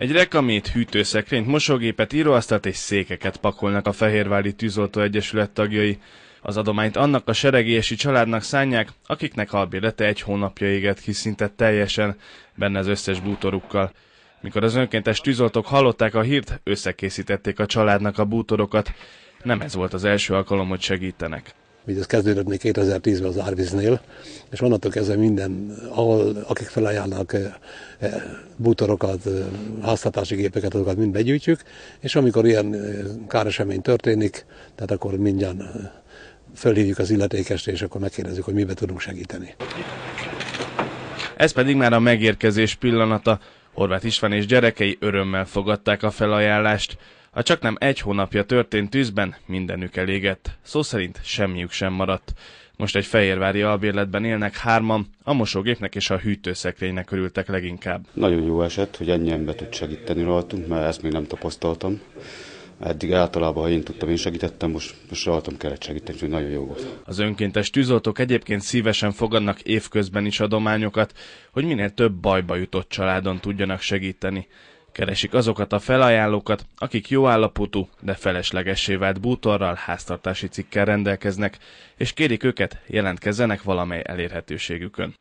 Egy rekamét, hűtőszekrényt, mosógépet, íróasztalt és székeket pakolnak a Fehérvári Tűzoltó Egyesület tagjai. Az adományt annak a seregélyesi családnak szánják, akiknek albérlete egy hónapja éget ki szinte teljesen, benne az összes bútorukkal. Mikor az önkéntes tűzoltók hallották a hírt, összekészítették a családnak a bútorokat. Nem ez volt az első alkalom, hogy segítenek. Ugye ez kezdődött még 2010-ben az Árvíznél, és onnantól kezdve minden, ahol akik felajánlnak eh, eh, bútorokat, eh, háztartási gépeket, azokat mind begyűjtjük, és amikor ilyen káresemény történik, tehát akkor mindjárt fölhívjuk az illetékest, és akkor megkérdezzük, hogy mibe tudunk segíteni. Ez pedig már a megérkezés pillanata. Horváth István és gyerekei örömmel fogadták a felajánlást. A csak nem egy hónapja történt tűzben mindenük elégett, szó szerint semmiük sem maradt. Most egy fehérvári albérletben élnek hárman, a mosógépnek és a hűtőszekrénynek örültek leginkább. Nagyon jó eset, hogy ennyi ember tud segíteni rajtunk, mert ezt még nem tapasztaltam. Eddig általában, ha én tudtam, én segítettem, most, most rajtam kellett segíteni, hogy nagyon jó volt. Az önkéntes tűzoltók egyébként szívesen fogadnak évközben is adományokat, hogy minél több bajba jutott családon tudjanak segíteni. Keresik azokat a felajánlókat, akik jó állapotú, de feleslegessé vált bútorral, háztartási cikkkel rendelkeznek, és kérik őket, jelentkezzenek valamely elérhetőségükön.